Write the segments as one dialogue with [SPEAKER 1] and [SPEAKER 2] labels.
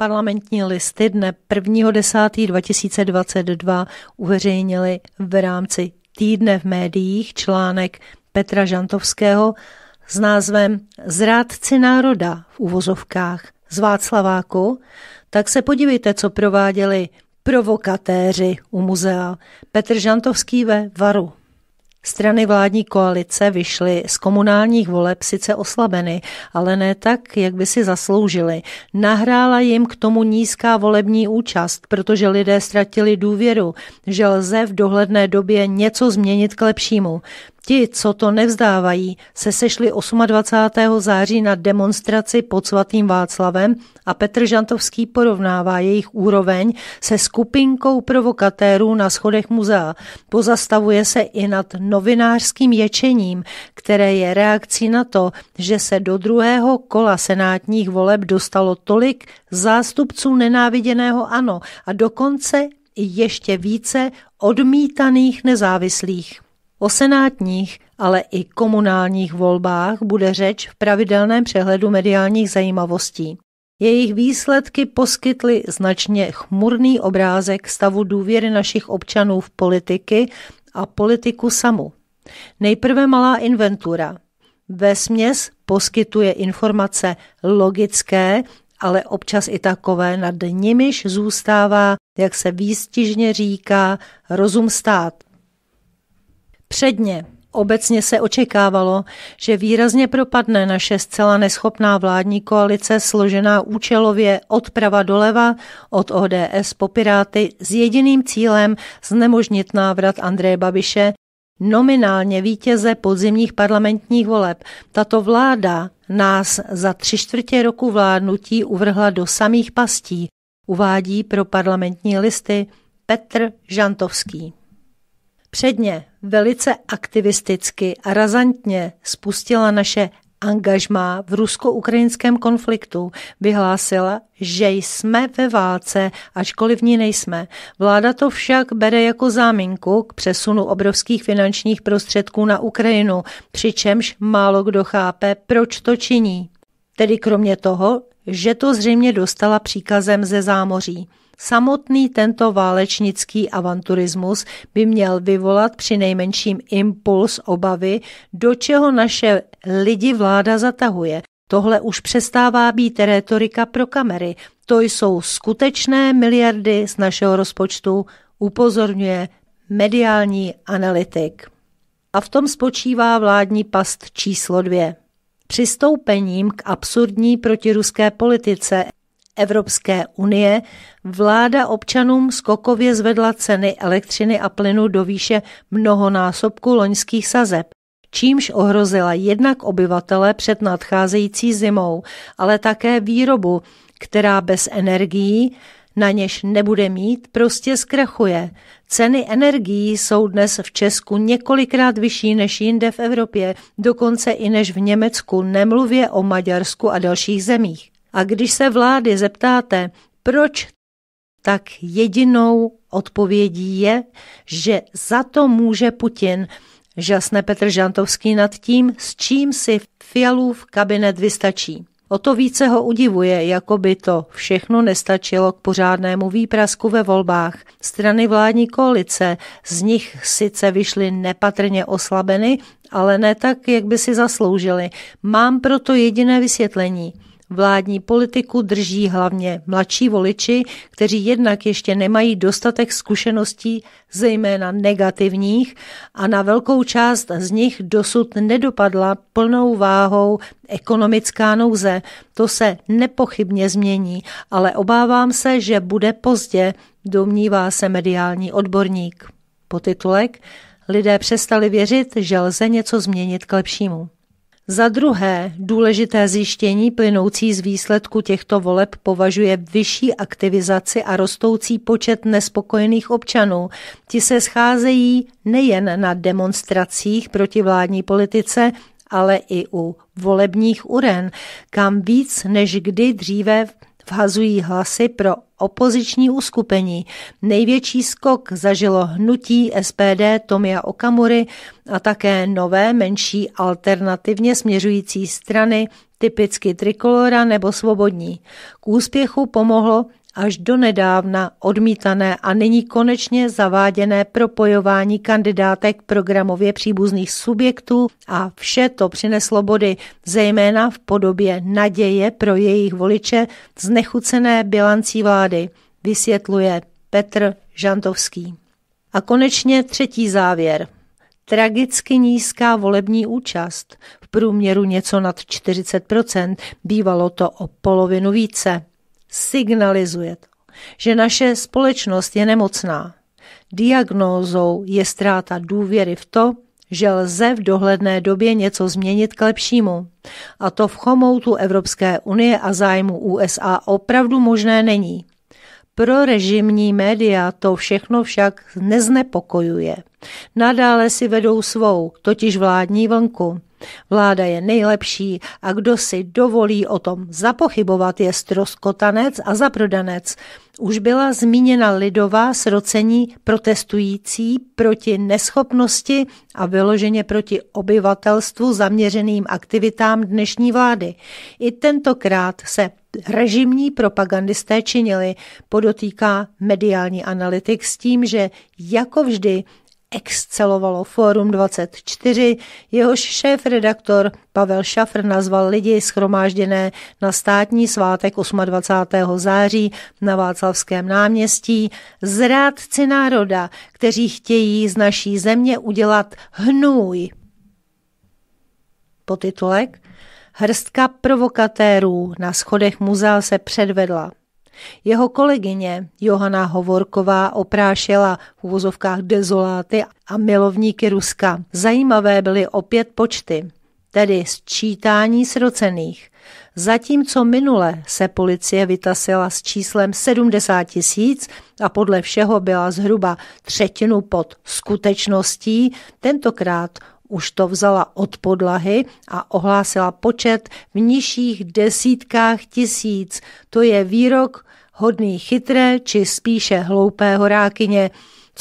[SPEAKER 1] Parlamentní listy dne 1.10.2022 uveřejnili v rámci týdne v médiích článek Petra Žantovského s názvem Zrádci národa v uvozovkách z Václaváku, tak se podívejte, co prováděli provokatéři u muzea Petr Žantovský ve Varu. Strany vládní koalice vyšly z komunálních voleb sice oslabeny, ale ne tak, jak by si zasloužili. Nahrála jim k tomu nízká volební účast, protože lidé ztratili důvěru, že lze v dohledné době něco změnit k lepšímu. Ti, co to nevzdávají, se sešli 28. září na demonstraci pod svatým Václavem a Petr Žantovský porovnává jejich úroveň se skupinkou provokatérů na schodech muzea. Pozastavuje se i nad novinářským ječením, které je reakcí na to, že se do druhého kola senátních voleb dostalo tolik zástupců nenáviděného ANO a dokonce ještě více odmítaných nezávislých. O senátních, ale i komunálních volbách bude řeč v pravidelném přehledu mediálních zajímavostí. Jejich výsledky poskytly značně chmurný obrázek stavu důvěry našich občanů v politiky a politiku samu. Nejprve malá inventura. Ve směs poskytuje informace logické, ale občas i takové, nad nimiž zůstává, jak se výstižně říká, rozum stát. Předně Obecně se očekávalo, že výrazně propadne naše zcela neschopná vládní koalice složená účelově odprava doleva, od ODS po Piráty s jediným cílem znemožnit návrat Andreje Babiše, nominálně vítěze podzimních parlamentních voleb. Tato vláda nás za tři čtvrtě roku vládnutí uvrhla do samých pastí, uvádí pro parlamentní listy Petr Žantovský. Předně velice aktivisticky a razantně spustila naše angažmá v rusko-ukrajinském konfliktu vyhlásila, že jsme ve válce, ačkoliv v ní nejsme. Vláda to však bere jako záminku k přesunu obrovských finančních prostředků na Ukrajinu, přičemž málo kdo chápe, proč to činí. Tedy kromě toho, že to zřejmě dostala příkazem ze zámoří. Samotný tento válečnický avanturismus by měl vyvolat při nejmenším impuls obavy, do čeho naše lidi vláda zatahuje. Tohle už přestává být retorika pro kamery. To jsou skutečné miliardy z našeho rozpočtu, upozorňuje mediální analytik. A v tom spočívá vládní past číslo dvě. Přistoupením k absurdní protiruské politice Evropské unie vláda občanům skokově zvedla ceny elektřiny a plynu do výše mnohonásobku loňských sazeb čímž ohrozila jednak obyvatele před nadcházející zimou, ale také výrobu, která bez energií, na něž nebude mít, prostě zkrachuje. Ceny energií jsou dnes v Česku několikrát vyšší než jinde v Evropě, dokonce i než v Německu, nemluvě o Maďarsku a dalších zemích. A když se vlády zeptáte, proč, tak jedinou odpovědí je, že za to může Putin, žasne Petr Žantovský nad tím, s čím si Fialův kabinet vystačí. O to více ho udivuje, jako by to všechno nestačilo k pořádnému výprasku ve volbách. Strany vládní koalice z nich sice vyšly nepatrně oslabeny, ale ne tak, jak by si zasloužili. Mám proto jediné vysvětlení – vládní politiku drží hlavně mladší voliči, kteří jednak ještě nemají dostatek zkušeností, zejména negativních, a na velkou část z nich dosud nedopadla plnou váhou ekonomická nouze. To se nepochybně změní, ale obávám se, že bude pozdě, domnívá se mediální odborník. Potitulek Lidé přestali věřit, že lze něco změnit k lepšímu. Za druhé, důležité zjištění plynoucí z výsledku těchto voleb považuje vyšší aktivizaci a rostoucí počet nespokojených občanů. Ti se scházejí nejen na demonstracích proti vládní politice, ale i u volebních uren, kam víc než kdy dříve vhazují hlasy pro opoziční uskupení. Největší skok zažilo hnutí SPD Tomia Okamury a také nové menší alternativně směřující strany, typicky Trikolora nebo Svobodní. K úspěchu pomohlo až do nedávna odmítané a nyní konečně zaváděné propojování kandidátek programově příbuzných subjektů a vše to přineslo body, zejména v podobě naděje pro jejich voliče znechucené bilancí vlády, vysvětluje Petr Žantovský. A konečně třetí závěr. Tragicky nízká volební účast, v průměru něco nad 40 bývalo to o polovinu více. Signalizuje to, že naše společnost je nemocná. Diagnózou je ztráta důvěry v to, že lze v dohledné době něco změnit k lepšímu. A to v chomoutu Evropské unie a zájmu USA opravdu možné není. Pro režimní média to všechno však neznepokojuje. Nadále si vedou svou, totiž vládní vlnku. Vláda je nejlepší a kdo si dovolí o tom zapochybovat, je stroskotanec a zaprodanec. Už byla zmíněna lidová srocení protestující proti neschopnosti a vyloženě proti obyvatelstvu zaměřeným aktivitám dnešní vlády. I tentokrát se režimní propagandisté činili, podotýká mediální analytik s tím, že jako vždy excelovalo Fórum 24, jehož šéf-redaktor Pavel Šafr nazval lidi schromážděné na státní svátek 28. září na Václavském náměstí zrádci národa, kteří chtějí z naší země udělat hnůj. Potitulek Hrstka provokatérů na schodech muzea se předvedla – jeho kolegyně Johana Hovorková oprášela v uvozovkách dezoláty a milovníky Ruska. Zajímavé byly opět počty, tedy sčítání srocených. Zatímco minule se policie vytasila s číslem 70 tisíc a podle všeho byla zhruba třetinu pod skutečností, tentokrát už to vzala od podlahy a ohlásila počet v nižších desítkách tisíc. To je výrok hodný chytré či spíše hloupé horákyně.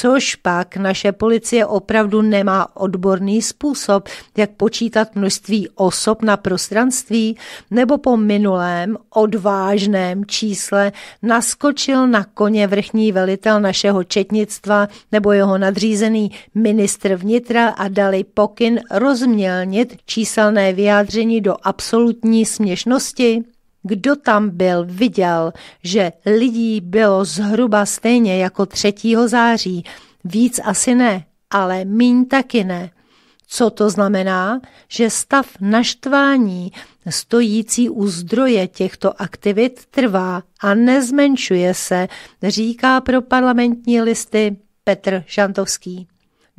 [SPEAKER 1] Což pak naše policie opravdu nemá odborný způsob, jak počítat množství osob na prostranství, nebo po minulém odvážném čísle naskočil na koně vrchní velitel našeho četnictva nebo jeho nadřízený ministr vnitra a dali pokyn rozmělnit číselné vyjádření do absolutní směšnosti? Kdo tam byl, viděl, že lidí bylo zhruba stejně jako 3. září. Víc asi ne, ale míň taky ne. Co to znamená? Že stav naštvání stojící u zdroje těchto aktivit trvá a nezmenšuje se, říká pro parlamentní listy Petr Šantovský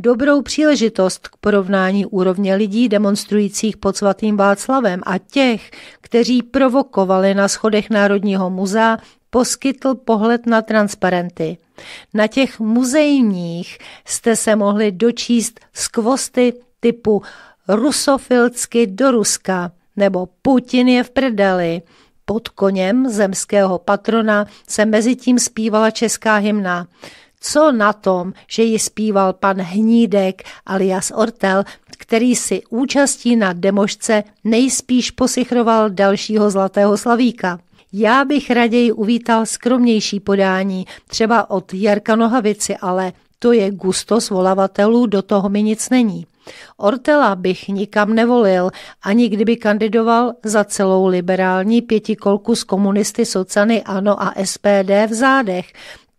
[SPEAKER 1] dobrou příležitost k porovnání úrovně lidí demonstrujících pod svatým Václavem a těch, kteří provokovali na schodech Národního muzea, poskytl pohled na transparenty. Na těch muzejních jste se mohli dočíst skvosty typu rusofilsky do Ruska nebo Putin je v prdeli. Pod koněm zemského patrona se mezitím zpívala česká hymna. Co na tom, že ji zpíval pan Hnídek alias Ortel, který si účastí na demošce nejspíš posichroval dalšího zlatého slavíka. Já bych raději uvítal skromnější podání, třeba od Jarka Nohavici, ale to je gusto svolavatelů, do toho mi nic není. Ortela bych nikam nevolil, ani kdyby kandidoval za celou liberální pětikolku z komunisty Socany ANO a SPD v zádech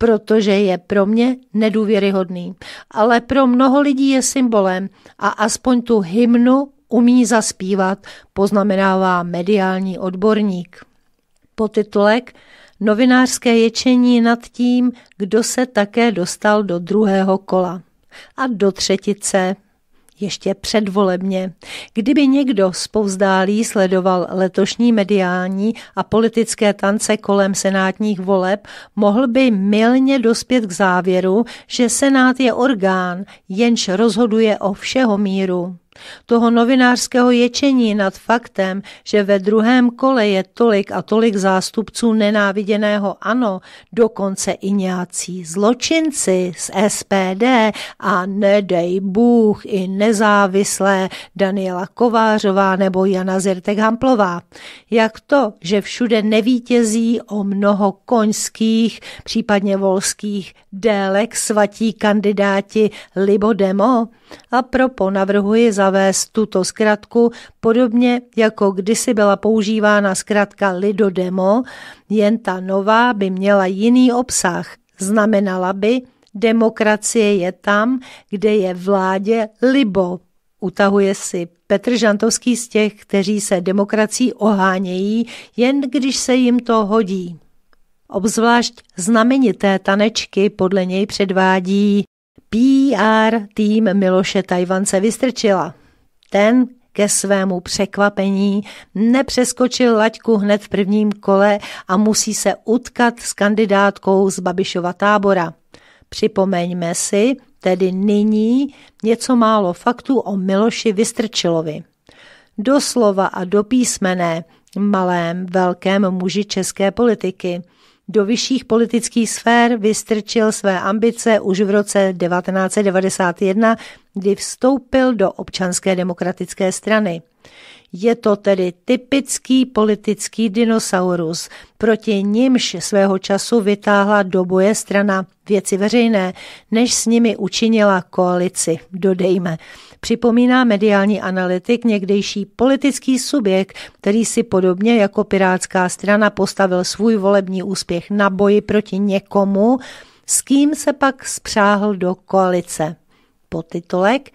[SPEAKER 1] protože je pro mě nedůvěryhodný. Ale pro mnoho lidí je symbolem a aspoň tu hymnu umí zaspívat, poznamenává mediální odborník. Potitulek Novinářské ječení nad tím, kdo se také dostal do druhého kola a do třetice ještě předvolebně. Kdyby někdo spouzdálí sledoval letošní mediální a politické tance kolem senátních voleb, mohl by milně dospět k závěru, že senát je orgán, jenž rozhoduje o všeho míru toho novinářského ječení nad faktem, že ve druhém kole je tolik a tolik zástupců nenáviděného ANO, dokonce i nějací zločinci z SPD a nedej Bůh i nezávislé Daniela Kovářová nebo Jana Zirtek Hamplová. Jak to, že všude nevítězí o mnoho koňských, případně volských délek svatí kandidáti Libodemo? A propo navrhuji za zavést tuto zkratku, podobně jako kdysi byla používána zkratka Lidodemo, jen ta nová by měla jiný obsah. Znamenala by, demokracie je tam, kde je vládě libo. Utahuje si Petr Žantovský z těch, kteří se demokracií ohánějí, jen když se jim to hodí. Obzvlášť znamenité tanečky podle něj předvádí PR tým Miloše Tajvance vystrčila. Ten ke svému překvapení nepřeskočil laťku hned v prvním kole a musí se utkat s kandidátkou z Babišova tábora. Připomeňme si tedy nyní něco málo faktů o Miloši Vystrčilovi. Doslova a do písmené malém, velkém muži české politiky – do vyšších politických sfér vystrčil své ambice už v roce 1991, kdy vstoupil do občanské demokratické strany. Je to tedy typický politický dinosaurus, proti nímž svého času vytáhla do boje strana věci veřejné, než s nimi učinila koalici, dodejme. Připomíná mediální analytik někdejší politický subjekt, který si podobně jako Pirátská strana postavil svůj volební úspěch na boji proti někomu, s kým se pak spřáhl do koalice. Potitolek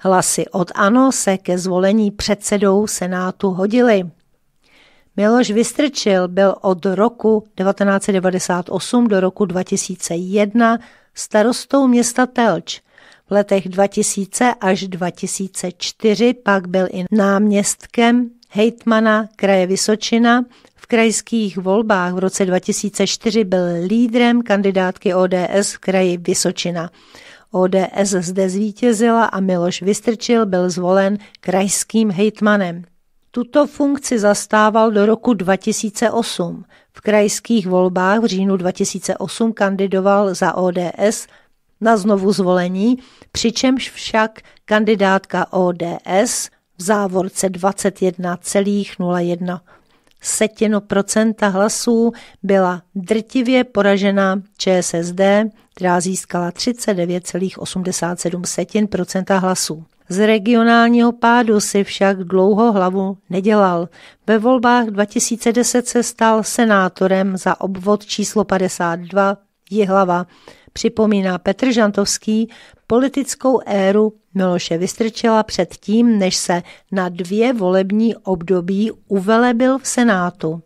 [SPEAKER 1] Hlasy od ANO se ke zvolení předsedou Senátu hodily. Miloš Vystrčil byl od roku 1998 do roku 2001 starostou města Telč. V letech 2000 až 2004 pak byl i náměstkem hejtmana kraje Vysočina. V krajských volbách v roce 2004 byl lídrem kandidátky ODS v kraji Vysočina. ODS zde zvítězila a Miloš Vystrčil byl zvolen krajským hejtmanem. Tuto funkci zastával do roku 2008. V krajských volbách v říjnu 2008 kandidoval za ODS na znovu zvolení, přičemž však kandidátka ODS v závorce 21,01 setinu procenta hlasů byla drtivě poražena ČSSD, která získala 39,87 setin procenta hlasů. Z regionálního pádu si však dlouho hlavu nedělal. Ve volbách 2010 se stal senátorem za obvod číslo 52 Jihlava. Připomíná Petr Žantovský politickou éru Miloše Vystrčila před tím, než se na dvě volební období uvelebil v Senátu.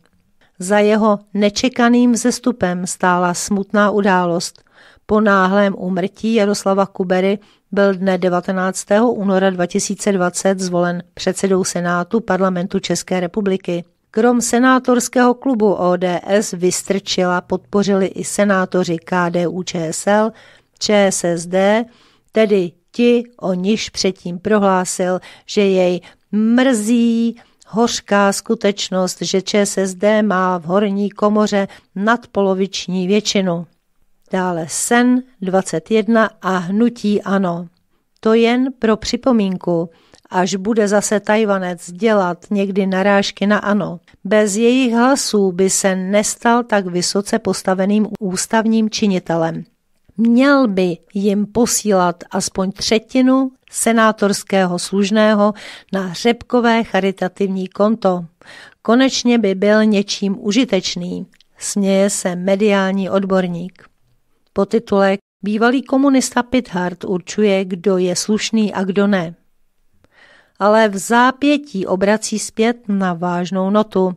[SPEAKER 1] Za jeho nečekaným vzestupem stála smutná událost. Po náhlém úmrtí Jaroslava Kubery byl dne 19. února 2020 zvolen předsedou Senátu parlamentu České republiky. Krom senátorského klubu ODS vystrčila, podpořili i senátoři KDU ČSL, ČSSD, tedy ti, o niž předtím prohlásil, že jej mrzí hořká skutečnost, že ČSSD má v horní komoře nadpoloviční většinu dále SEN 21 a Hnutí Ano. To jen pro připomínku, až bude zase Tajvanec dělat někdy narážky na ano. Bez jejich hlasů by se nestal tak vysoce postaveným ústavním činitelem. Měl by jim posílat aspoň třetinu senátorského služného na řepkové charitativní konto. Konečně by byl něčím užitečný, směje se mediální odborník. Potitulek Bývalý komunista Pithard určuje, kdo je slušný a kdo ne. Ale v zápětí obrací zpět na vážnou notu.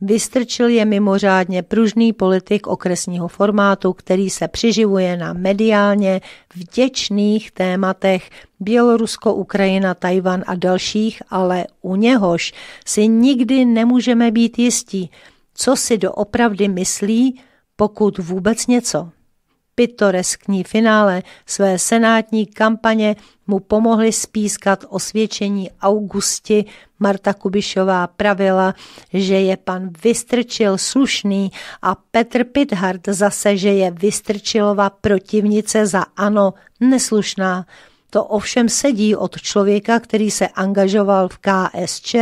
[SPEAKER 1] Vystrčil je mimořádně pružný politik okresního formátu, který se přiživuje na mediálně vděčných tématech Bělorusko, Ukrajina, Tajvan a dalších, ale u něhož si nikdy nemůžeme být jistí, co si doopravdy myslí, pokud vůbec něco pitoreskní finále své senátní kampaně mu pomohly spískat osvědčení Augusti. Marta Kubišová pravila, že je pan Vystrčil slušný a Petr Pithard zase, že je Vystrčilova protivnice za ano neslušná. To ovšem sedí od člověka, který se angažoval v KSČ,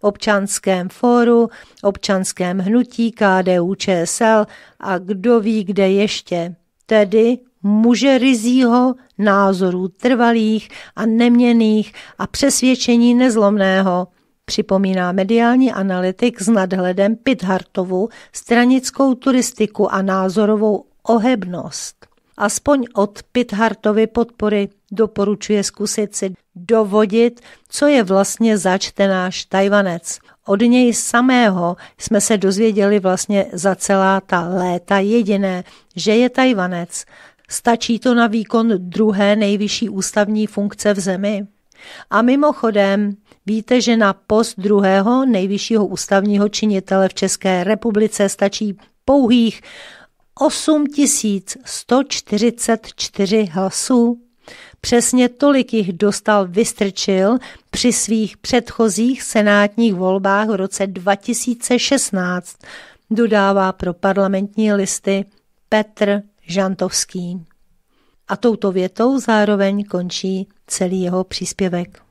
[SPEAKER 1] občanském fóru, občanském hnutí KDU ČSL a kdo ví kde ještě tedy muže rizího názorů trvalých a neměných a přesvědčení nezlomného, připomíná mediální analytik s nadhledem Pithartovu stranickou turistiku a názorovou ohebnost. Aspoň od Pithartovy podpory doporučuje zkusit si dovodit, co je vlastně zač ten náš Tajvanec od něj samého jsme se dozvěděli vlastně za celá ta léta jediné, že je Tajvanec. Stačí to na výkon druhé nejvyšší ústavní funkce v zemi? A mimochodem, víte, že na post druhého nejvyššího ústavního činitele v České republice stačí pouhých 8144 hlasů? Přesně tolik jich dostal Vystrčil při svých předchozích senátních volbách v roce 2016, dodává pro parlamentní listy Petr Žantovský. A touto větou zároveň končí celý jeho příspěvek.